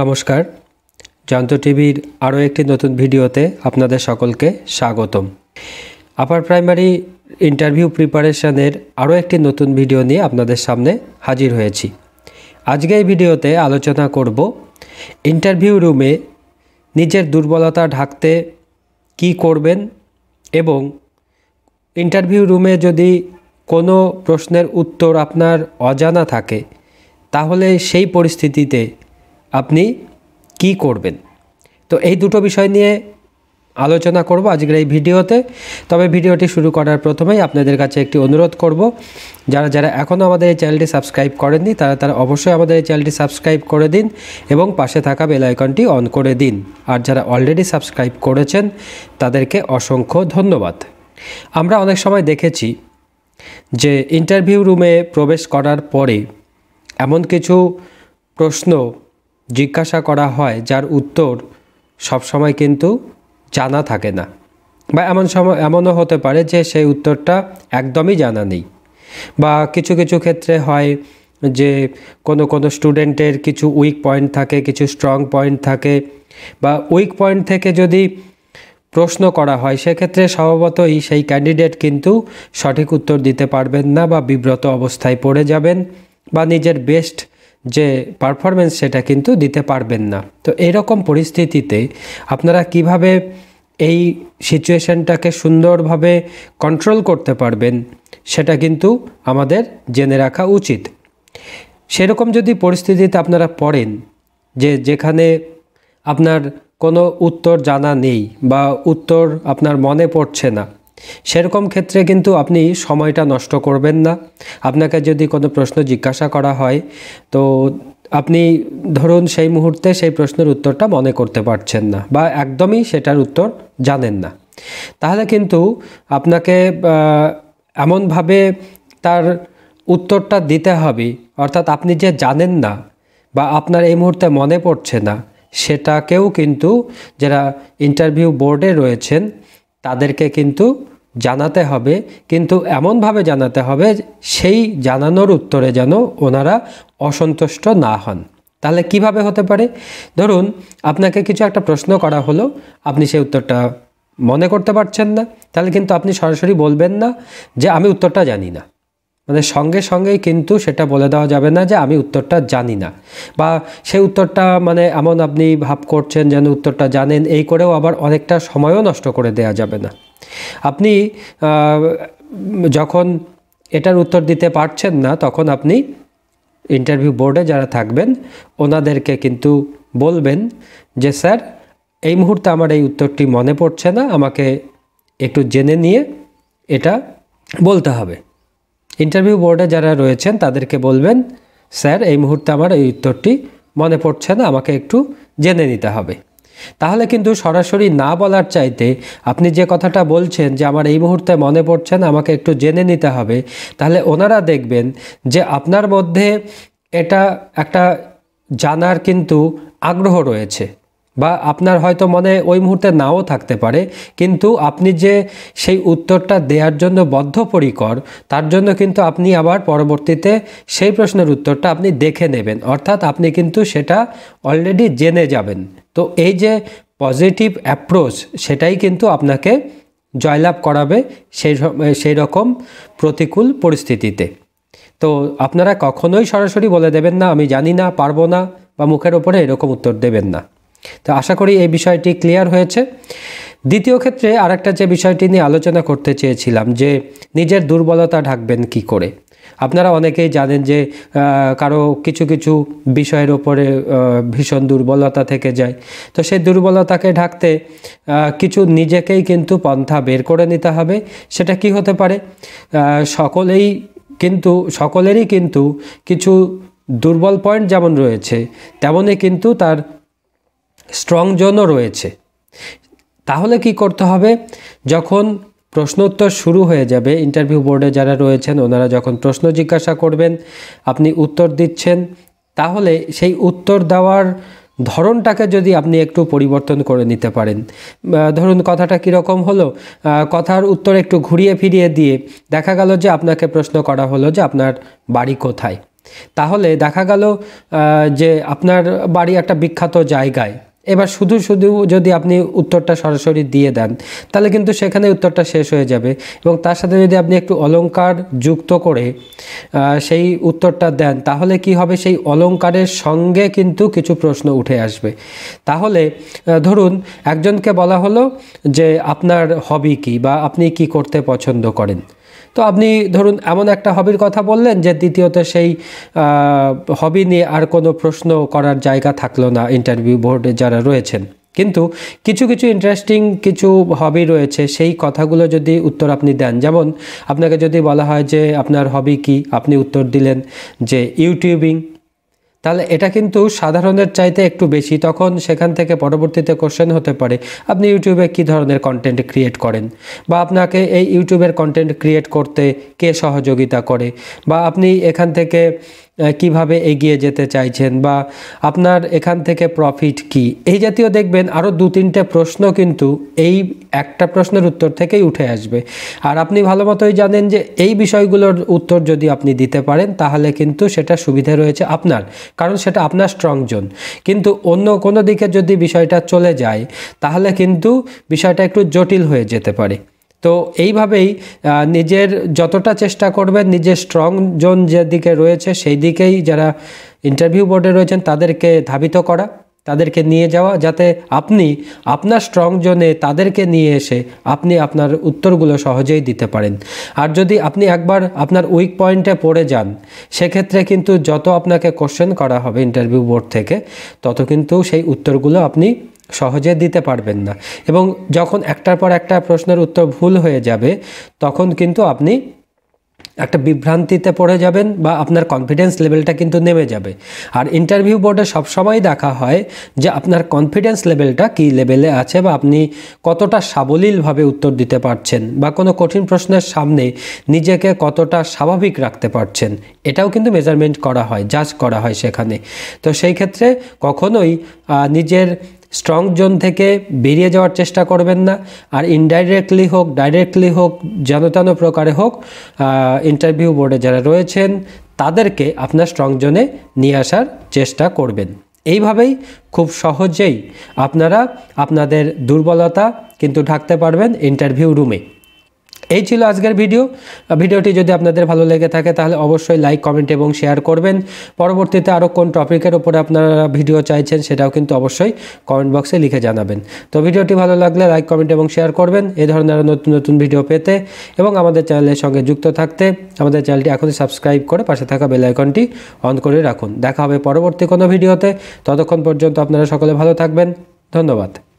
নমস্কার যন্ত্র টিভির আরও একটি নতুন ভিডিওতে আপনাদের সকলকে স্বাগতম আপার প্রাইমারি ইন্টারভিউ প্রিপারেশানের আরও একটি নতুন ভিডিও নিয়ে আপনাদের সামনে হাজির হয়েছি আজকে এই ভিডিওতে আলোচনা করব ইন্টারভিউ রুমে নিজের দুর্বলতা ঢাকতে কি করবেন এবং ইন্টারভিউ রুমে যদি কোনো প্রশ্নের উত্তর আপনার অজানা থাকে তাহলে সেই পরিস্থিতিতে আপনি কি করবেন তো এই দুটো বিষয় নিয়ে আলোচনা করব আজকের এই ভিডিওতে তবে ভিডিওটি শুরু করার প্রথমেই আপনাদের কাছে একটি অনুরোধ করব যারা যারা এখনও আমাদের এই চ্যানেলটি সাবস্ক্রাইব করেননি তারা তারা অবশ্যই আমাদের এই চ্যানেলটি সাবস্ক্রাইব করে দিন এবং পাশে থাকা আইকনটি অন করে দিন আর যারা অলরেডি সাবস্ক্রাইব করেছেন তাদেরকে অসংখ্য ধন্যবাদ আমরা অনেক সময় দেখেছি যে ইন্টারভিউ রুমে প্রবেশ করার পরে এমন কিছু প্রশ্ন জিজ্ঞাসা করা হয় যার উত্তর সবসময় কিন্তু জানা থাকে না বা এমন সময় এমনও হতে পারে যে সেই উত্তরটা একদমই জানা নেই বা কিছু কিছু ক্ষেত্রে হয় যে কোনো কোনো স্টুডেন্টের কিছু উইক পয়েন্ট থাকে কিছু স্ট্রং পয়েন্ট থাকে বা উইক পয়েন্ট থেকে যদি প্রশ্ন করা হয় সেক্ষেত্রে স্বভাবতই সেই ক্যান্ডিডেট কিন্তু সঠিক উত্তর দিতে পারবেন না বা বিব্রত অবস্থায় পড়ে যাবেন বা নিজের বেস্ট যে পারফরমেন্স সেটা কিন্তু দিতে পারবেন না তো এরকম পরিস্থিতিতে আপনারা কিভাবে এই সিচুয়েশানটাকে সুন্দরভাবে কন্ট্রোল করতে পারবেন সেটা কিন্তু আমাদের জেনে রাখা উচিত সেরকম যদি পরিস্থিতিতে আপনারা পড়েন যে যেখানে আপনার কোনো উত্তর জানা নেই বা উত্তর আপনার মনে পড়ছে না সেরকম ক্ষেত্রে কিন্তু আপনি সময়টা নষ্ট করবেন না আপনাকে যদি কোনো প্রশ্ন জিজ্ঞাসা করা হয় তো আপনি ধরুন সেই মুহূর্তে সেই প্রশ্নের উত্তরটা মনে করতে পারছেন না বা একদমই সেটার উত্তর জানেন না তাহলে কিন্তু আপনাকে এমনভাবে তার উত্তরটা দিতে হবে অর্থাৎ আপনি যে জানেন না বা আপনার এই মুহূর্তে মনে পড়ছে না সেটাকেও কিন্তু যারা ইন্টারভিউ বোর্ডে রয়েছেন তাদেরকে কিন্তু জানাতে হবে কিন্তু এমনভাবে জানাতে হবে সেই জানানোর উত্তরে যেন ওনারা অসন্তুষ্ট না হন তাহলে কিভাবে হতে পারে ধরুন আপনাকে কিছু একটা প্রশ্ন করা হলো আপনি সেই উত্তরটা মনে করতে পারছেন না তাহলে কিন্তু আপনি সরাসরি বলবেন না যে আমি উত্তরটা জানি না মানে সঙ্গে সঙ্গেই কিন্তু সেটা বলে দেওয়া যাবে না যে আমি উত্তরটা জানি না বা সেই উত্তরটা মানে এমন আপনি ভাব করছেন যেন উত্তরটা জানেন এই করেও আবার অনেকটা সময়ও নষ্ট করে দেয়া যাবে না আপনি যখন এটার উত্তর দিতে পারছেন না তখন আপনি ইন্টারভিউ বোর্ডে যারা থাকবেন ওনাদেরকে কিন্তু বলবেন যে স্যার এই মুহূর্তে আমার এই উত্তরটি মনে পড়ছে না আমাকে একটু জেনে নিয়ে এটা বলতে হবে ইন্টারভিউ বোর্ডে যারা রয়েছেন তাদেরকে বলবেন স্যার এই মুহূর্তে আমার এই উত্তরটি মনে পড়ছে না আমাকে একটু জেনে নিতে হবে তাহলে কিন্তু সরাসরি না বলার চাইতে আপনি যে কথাটা বলছেন যে আমার এই মুহূর্তে মনে পড়ছেন আমাকে একটু জেনে নিতে হবে তাহলে ওনারা দেখবেন যে আপনার মধ্যে এটা একটা জানার কিন্তু আগ্রহ রয়েছে বা আপনার হয়তো মনে ওই মুহূর্তে নাও থাকতে পারে কিন্তু আপনি যে সেই উত্তরটা দেওয়ার জন্য বদ্ধপরিকর তার জন্য কিন্তু আপনি আবার পরবর্তীতে সেই প্রশ্নের উত্তরটা আপনি দেখে নেবেন অর্থাৎ আপনি কিন্তু সেটা অলরেডি জেনে যাবেন তো এই যে পজিটিভ অ্যাপ্রোচ সেটাই কিন্তু আপনাকে জয়লাভ করাবে সেই সেই রকম প্রতিকূল পরিস্থিতিতে তো আপনারা কখনোই সরাসরি বলে দেবেন না আমি জানি না পারবো না বা মুখের ওপরে এরকম উত্তর দেবেন না তো আশা করি এই বিষয়টি ক্লিয়ার হয়েছে দ্বিতীয় ক্ষেত্রে আরেকটা যে বিষয়টি নিয়ে আলোচনা করতে চেয়েছিলাম যে নিজের দুর্বলতা ঢাকবেন কি করে আপনারা অনেকেই জানেন যে কারো কিছু কিছু বিষয়ের ওপরে ভীষণ দুর্বলতা থেকে যায় তো সেই দুর্বলতাকে ঢাকতে কিছু নিজেকেই কিন্তু পন্থা বের করে নিতে হবে সেটা কি হতে পারে সকলেই কিন্তু সকলেরই কিন্তু কিছু দুর্বল পয়েন্ট যেমন রয়েছে তেমনই কিন্তু তার স্ট্রং জোনও রয়েছে তাহলে কি করতে হবে যখন প্রশ্নোত্তর শুরু হয়ে যাবে ইন্টারভিউ বোর্ডে যারা রয়েছেন ওনারা যখন প্রশ্ন জিজ্ঞাসা করবেন আপনি উত্তর দিচ্ছেন তাহলে সেই উত্তর দেওয়ার ধরনটাকে যদি আপনি একটু পরিবর্তন করে নিতে পারেন ধরুন কথাটা কীরকম হলো কথার উত্তর একটু ঘুরিয়ে ফিরিয়ে দিয়ে দেখা গেল যে আপনাকে প্রশ্ন করা হলো যে আপনার বাড়ি কোথায় তাহলে দেখা গেল যে আপনার বাড়ি একটা বিখ্যাত জায়গায় এবার শুধু শুধু যদি আপনি উত্তরটা সরাসরি দিয়ে দেন তাহলে কিন্তু সেখানে উত্তরটা শেষ হয়ে যাবে এবং তার সাথে যদি আপনি একটু অলঙ্কার যুক্ত করে সেই উত্তরটা দেন তাহলে কি হবে সেই অলঙ্কারের সঙ্গে কিন্তু কিছু প্রশ্ন উঠে আসবে তাহলে ধরুন একজনকে বলা হলো যে আপনার হবি কি বা আপনি কি করতে পছন্দ করেন তো আপনি ধরুন এমন একটা হবির কথা বললেন যে দ্বিতীয়ত সেই হবি নিয়ে আর কোনো প্রশ্ন করার জায়গা থাকলো না ইন্টারভিউ বোর্ডে যারা রয়েছেন কিন্তু কিছু কিছু ইন্টারেস্টিং কিছু হবি রয়েছে সেই কথাগুলো যদি উত্তর আপনি দেন যেমন আপনাকে যদি বলা হয় যে আপনার হবি কি আপনি উত্তর দিলেন যে ইউটিউবিং তাহলে এটা কিন্তু সাধারণের চাইতে একটু বেশি তখন সেখান থেকে পরবর্তীতে কোশ্চেন হতে পারে আপনি ইউটিউবে কি ধরনের কন্টেন্ট ক্রিয়েট করেন বা আপনাকে এই ইউটিউবের কন্টেন্ট ক্রিয়েট করতে কে সহযোগিতা করে বা আপনি এখান থেকে কিভাবে এগিয়ে যেতে চাইছেন বা আপনার এখান থেকে প্রফিট কি এই জাতীয় দেখবেন আরও দু তিনটে প্রশ্ন কিন্তু এই একটা প্রশ্নের উত্তর থেকেই উঠে আসবে আর আপনি ভালো মতোই জানেন যে এই বিষয়গুলোর উত্তর যদি আপনি দিতে পারেন তাহলে কিন্তু সেটা সুবিধা রয়েছে আপনার কারণ সেটা আপনার স্ট্রং জোন কিন্তু অন্য কোনো দিকে যদি বিষয়টা চলে যায় তাহলে কিন্তু বিষয়টা একটু জটিল হয়ে যেতে পারে তো এইভাবেই নিজের যতটা চেষ্টা করবেন নিজের স্ট্রং জোন যেদিকে রয়েছে সেই দিকেই যারা ইন্টারভিউ বোর্ডে রয়েছেন তাদেরকে ধাবিত করা তাদেরকে নিয়ে যাওয়া যাতে আপনি আপনার স্ট্রং জোনে তাদেরকে নিয়ে এসে আপনি আপনার উত্তরগুলো সহজেই দিতে পারেন আর যদি আপনি একবার আপনার উইক পয়েন্টে পড়ে যান সেক্ষেত্রে কিন্তু যত আপনাকে কোশ্চেন করা হবে ইন্টারভিউ বোর্ড থেকে তত কিন্তু সেই উত্তরগুলো আপনি সহজে দিতে পারবেন না এবং যখন একটার পর একটা প্রশ্নের উত্তর ভুল হয়ে যাবে তখন কিন্তু আপনি একটা বিভ্রান্তিতে পড়ে যাবেন বা আপনার কনফিডেন্স লেভেলটা কিন্তু নেমে যাবে আর ইন্টারভিউ বোর্ডে সবসময় দেখা হয় যে আপনার কনফিডেন্স লেভেলটা কী লেভেলে আছে বা আপনি কতটা সাবলীলভাবে উত্তর দিতে পারছেন বা কোনো কঠিন প্রশ্নের সামনে নিজেকে কতটা স্বাভাবিক রাখতে পারছেন এটাও কিন্তু মেজারমেন্ট করা হয় জাজ করা হয় সেখানে তো সেই ক্ষেত্রে কখনোই নিজের স্ট্রং জোন থেকে বেরিয়ে যাওয়ার চেষ্টা করবেন না আর ইনডাইরেক্টলি হোক ডাইরেক্টলি হোক যেন তেন প্রকারে হোক ইন্টারভিউ বোর্ডে যারা রয়েছেন তাদেরকে আপনার স্ট্রং জোনে নিয়ে আসার চেষ্টা করবেন এইভাবেই খুব সহজেই আপনারা আপনাদের দুর্বলতা কিন্তু ঢাকতে পারবেন ইন্টারভিউ রুমে এই ছিল আজকের ভিডিও ভিডিওটি যদি আপনাদের ভালো লেগে থাকে তাহলে অবশ্যই লাইক কমেন্ট এবং শেয়ার করবেন পরবর্তীতে আরও কোন টপিকের ওপরে আপনারা ভিডিও চাইছেন সেটাও কিন্তু অবশ্যই কমেন্ট বক্সে লিখে জানাবেন তো ভিডিওটি ভালো লাগলে লাইক কমেন্ট এবং শেয়ার করবেন এ ধরনের নতুন নতুন ভিডিও পেতে এবং আমাদের চ্যানেলের সঙ্গে যুক্ত থাকতে আমাদের চ্যানেলটি এখনই সাবস্ক্রাইব করে পাশে থাকা বেলাইকনটি অন করে রাখুন দেখা হবে পরবর্তী কোনো ভিডিওতে ততক্ষণ পর্যন্ত আপনারা সকলে ভালো থাকবেন ধন্যবাদ